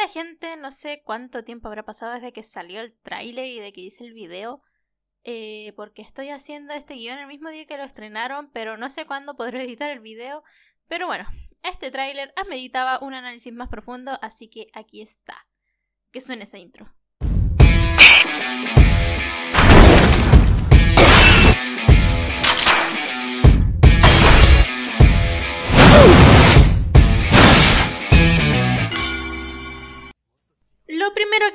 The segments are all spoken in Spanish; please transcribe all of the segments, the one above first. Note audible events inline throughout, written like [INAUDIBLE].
la gente, no sé cuánto tiempo habrá pasado desde que salió el tráiler y de que hice el video, eh, porque estoy haciendo este guión el mismo día que lo estrenaron, pero no sé cuándo podré editar el video. Pero bueno, este tráiler ameritaba un análisis más profundo, así que aquí está. Que suene esa intro.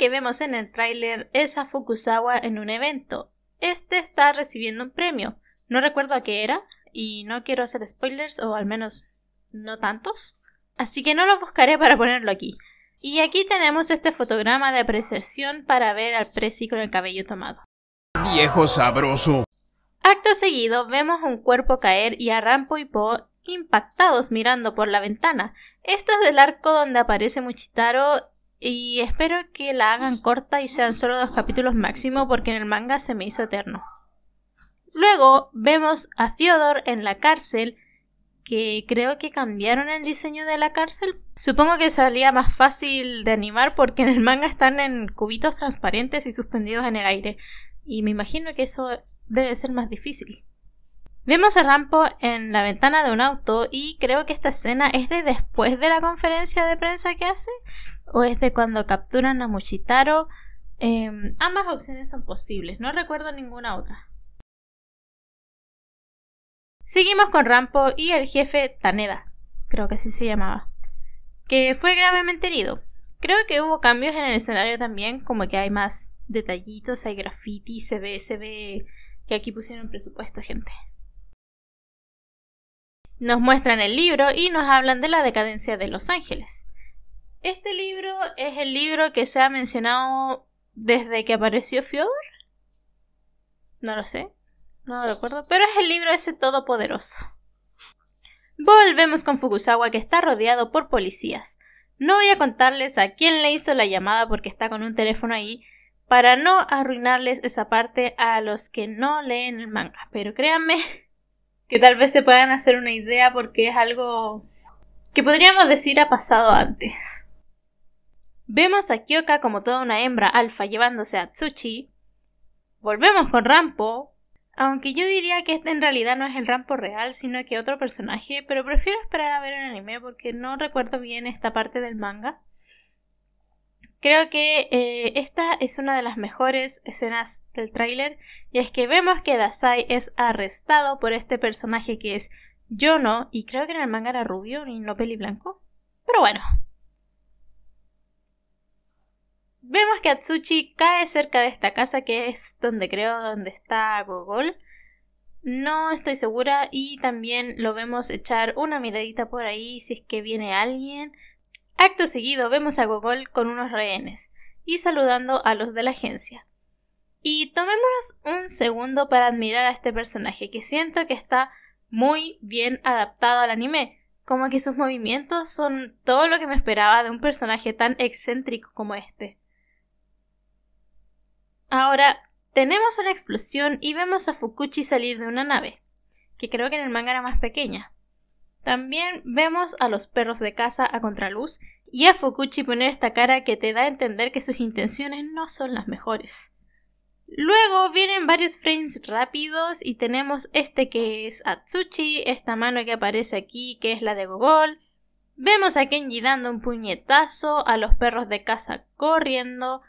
vemos en el tráiler es a Fukusawa en un evento. Este está recibiendo un premio. No recuerdo a qué era y no quiero hacer spoilers o al menos no tantos. Así que no lo buscaré [LAUGHS] para ponerlo aquí. Y aquí tenemos este fotograma de apreciación para ver al presi con el cabello tomado. Viejo sabroso. Acto seguido vemos un cuerpo caer y a Rampo y Po impactados mirando por la ventana. Esto es del arco donde aparece Muchitaro y espero que la hagan corta y sean solo dos capítulos máximo porque en el manga se me hizo eterno. Luego vemos a Fyodor en la cárcel, que creo que cambiaron el diseño de la cárcel. Supongo que salía más fácil de animar porque en el manga están en cubitos transparentes y suspendidos en el aire. Y me imagino que eso debe ser más difícil. Vemos a Rampo en la ventana de un auto y creo que esta escena es de después de la conferencia de prensa que hace o es de cuando capturan a Muchitaro. Em, ambas opciones son posibles, no recuerdo ninguna otra. Seguimos con Rampo y el jefe Taneda, creo que así se llamaba, que fue gravemente herido. Creo que hubo cambios en el escenario también, como que hay más detallitos, hay graffiti, se ve, se ve que aquí pusieron presupuesto, gente. Nos muestran el libro y nos hablan de la decadencia de Los Ángeles. Este libro es el libro que se ha mencionado desde que apareció Fyodor. No lo sé, no lo recuerdo, pero es el libro ese todopoderoso. Volvemos con Fukusawa que está rodeado por policías. No voy a contarles a quién le hizo la llamada porque está con un teléfono ahí, para no arruinarles esa parte a los que no leen el manga, pero créanme que tal vez se puedan hacer una idea porque es algo que podríamos decir ha pasado antes. Vemos a Kyoka como toda una hembra alfa llevándose a Tsuchi. Volvemos con Rampo, aunque yo diría que este en realidad no es el Rampo real, sino que otro personaje, pero prefiero esperar a ver el anime porque no recuerdo bien esta parte del manga. Creo que eh, esta es una de las mejores escenas del tráiler y es que vemos que Dasai es arrestado por este personaje que es Yono y creo que en el manga era rubio y no peli blanco. Pero bueno. Vemos que Atsuchi cae cerca de esta casa que es donde creo donde está Gogol. No estoy segura y también lo vemos echar una miradita por ahí si es que viene alguien. Acto seguido vemos a Gogol con unos rehenes y saludando a los de la agencia. Y tomémonos un segundo para admirar a este personaje que siento que está muy bien adaptado al anime, como que sus movimientos son todo lo que me esperaba de un personaje tan excéntrico como este. Ahora, tenemos una explosión y vemos a Fukuchi salir de una nave, que creo que en el manga era más pequeña. También vemos a los perros de casa a contraluz y a Fukuchi poner esta cara que te da a entender que sus intenciones no son las mejores. Luego vienen varios frames rápidos y tenemos este que es Atsuchi, esta mano que aparece aquí que es la de Gogol. Vemos a Kenji dando un puñetazo, a los perros de casa corriendo,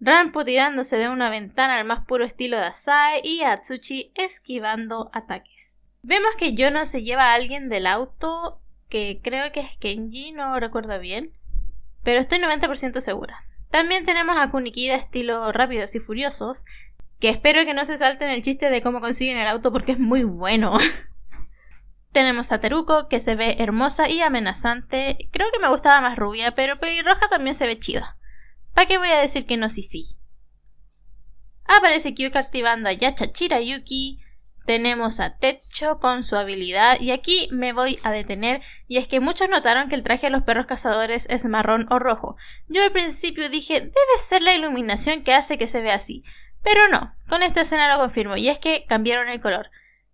Rampo tirándose de una ventana al más puro estilo de Asai y a Atsuchi esquivando ataques. Vemos que Yono se lleva a alguien del auto, que creo que es Kenji, no recuerdo bien, pero estoy 90% segura. También tenemos a Kunikida estilo rápidos y furiosos, que espero que no se salten el chiste de cómo consiguen el auto porque es muy bueno. [LAUGHS] Tenemos a Teruko, que se ve hermosa y amenazante. Creo que me gustaba más rubia, pero roja también se ve chida. ¿Para qué voy a decir que no sí sí? Aparece Kyuka activando a Yachachira Yuki, tenemos a Techo con su habilidad y aquí me voy a detener y es que muchos notaron que el traje de los perros cazadores es marrón o rojo. Yo al principio dije debe ser la iluminación que hace que se vea así, pero no, con esta escena lo confirmo y es que cambiaron el color.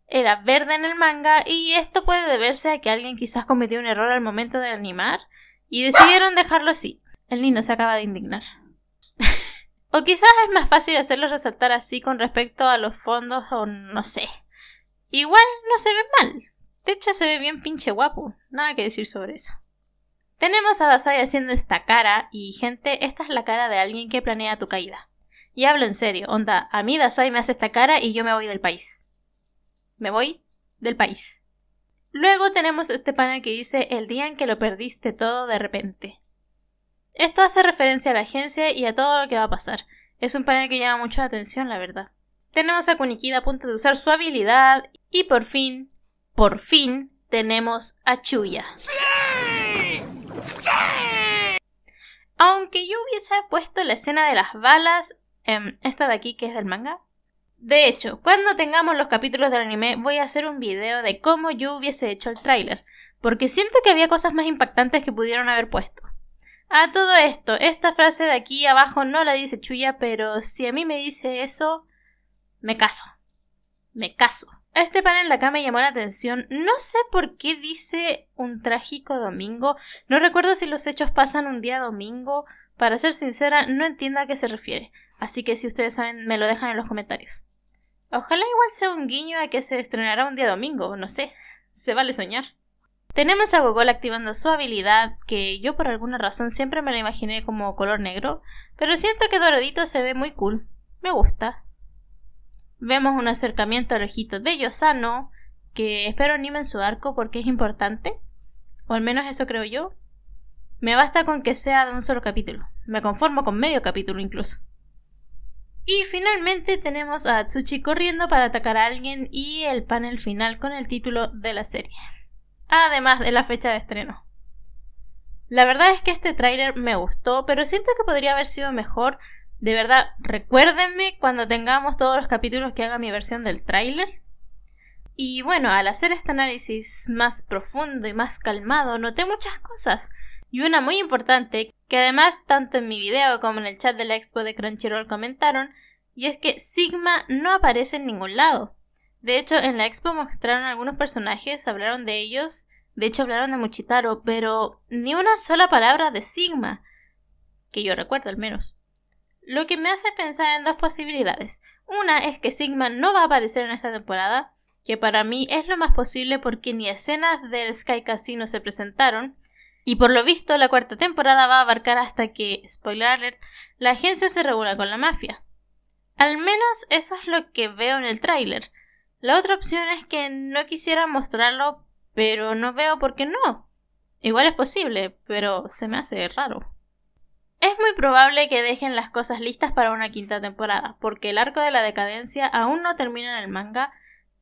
Era verde en el manga y esto puede deberse a que alguien quizás cometió un error al momento de animar y decidieron dejarlo así. El niño se acaba de indignar. [LAUGHS] o quizás es más fácil hacerlo resaltar así con respecto a los fondos o no sé. Igual no se ve mal. De hecho, se ve bien pinche guapo. Nada que decir sobre eso. Tenemos a Dasai haciendo esta cara y gente, esta es la cara de alguien que planea tu caída. Y hablo en serio, onda, a mí Dasai me hace esta cara y yo me voy del país. Me voy del país. Luego tenemos este panel que dice el día en que lo perdiste todo de repente. Esto hace referencia a la agencia y a todo lo que va a pasar. Es un panel que llama mucha atención, la verdad. Tenemos a Kunikida a punto de usar su habilidad y por fin, por fin, tenemos a Chuya. ¡Sí! ¡Sí! Aunque yo hubiese puesto la escena de las balas, en esta de aquí que es del manga. De hecho, cuando tengamos los capítulos del anime voy a hacer un video de cómo yo hubiese hecho el tráiler, porque siento que había cosas más impactantes que pudieron haber puesto. A todo esto, esta frase de aquí abajo no la dice Chuya, pero si a mí me dice eso, me caso. Me caso. Este panel en la cama llamó la atención. No sé por qué dice un trágico domingo. No recuerdo si los hechos pasan un día domingo. Para ser sincera, no entiendo a qué se refiere. Así que si ustedes saben, me lo dejan en los comentarios. Ojalá igual sea un guiño a que se estrenará un día domingo, no sé. Se vale soñar. Tenemos a Gogol activando su habilidad, que yo por alguna razón siempre me la imaginé como color negro, pero siento que doradito se ve muy cool. Me gusta. Vemos un acercamiento al ojito de Yosano, que espero en su arco porque es importante, o al menos eso creo yo. Me basta con que sea de un solo capítulo, me conformo con medio capítulo incluso. Y finalmente tenemos a Tsuchi corriendo para atacar a alguien y el panel final con el título de la serie, además de la fecha de estreno. La verdad es que este tráiler me gustó, pero siento que podría haber sido mejor de verdad, recuérdenme cuando tengamos todos los capítulos que haga mi versión del tráiler. Y bueno, al hacer este análisis más profundo y más calmado, noté muchas cosas. Y una muy importante, que además tanto en mi video como en el chat de la expo de Crunchyroll comentaron, y es que Sigma no aparece en ningún lado. De hecho, en la expo mostraron algunos personajes, hablaron de ellos, de hecho hablaron de Muchitaro, pero ni una sola palabra de Sigma, que yo recuerdo al menos lo que me hace pensar en dos posibilidades. Una es que Sigma no va a aparecer en esta temporada, que para mí es lo más posible porque ni escenas del Sky Casino se presentaron, y por lo visto la cuarta temporada va a abarcar hasta que, spoiler alert, la agencia se regula con la mafia. Al menos eso es lo que veo en el tráiler. La otra opción es que no quisiera mostrarlo, pero no veo por qué no. Igual es posible, pero se me hace raro. Es muy probable que dejen las cosas listas para una quinta temporada, porque el arco de la decadencia aún no termina en el manga,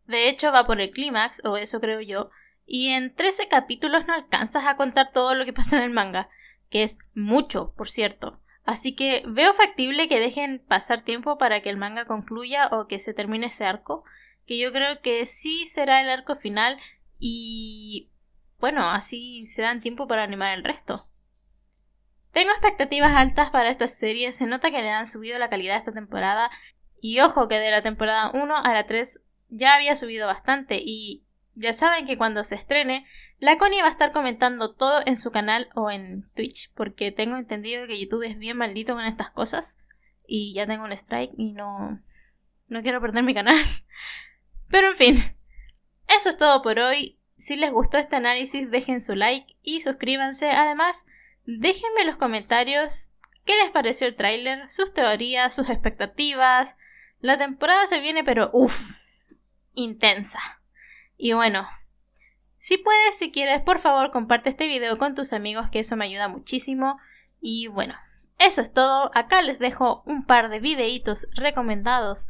de hecho va por el clímax, o eso creo yo, y en 13 capítulos no alcanzas a contar todo lo que pasa en el manga, que es mucho, por cierto. Así que veo factible que dejen pasar tiempo para que el manga concluya o que se termine ese arco, que yo creo que sí será el arco final y bueno, así se dan tiempo para animar el resto. Tengo expectativas altas para esta serie, se nota que le han subido la calidad esta temporada y ojo que de la temporada 1 a la 3 ya había subido bastante y ya saben que cuando se estrene, la Connie va a estar comentando todo en su canal o en Twitch, porque tengo entendido que YouTube es bien maldito con estas cosas y ya tengo un strike y no no quiero perder mi canal. [LAUGHS] Pero en fin, eso es todo por hoy. Si les gustó este análisis, dejen su like y suscríbanse. Además, Déjenme en los comentarios qué les pareció el tráiler, sus teorías, sus expectativas. La temporada se viene, pero uff, intensa. Y bueno, si puedes, si quieres, por favor comparte este video con tus amigos, que eso me ayuda muchísimo. Y bueno, eso es todo. Acá les dejo un par de videitos recomendados,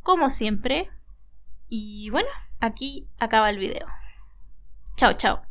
como siempre. Y bueno, aquí acaba el video. Chao, chao.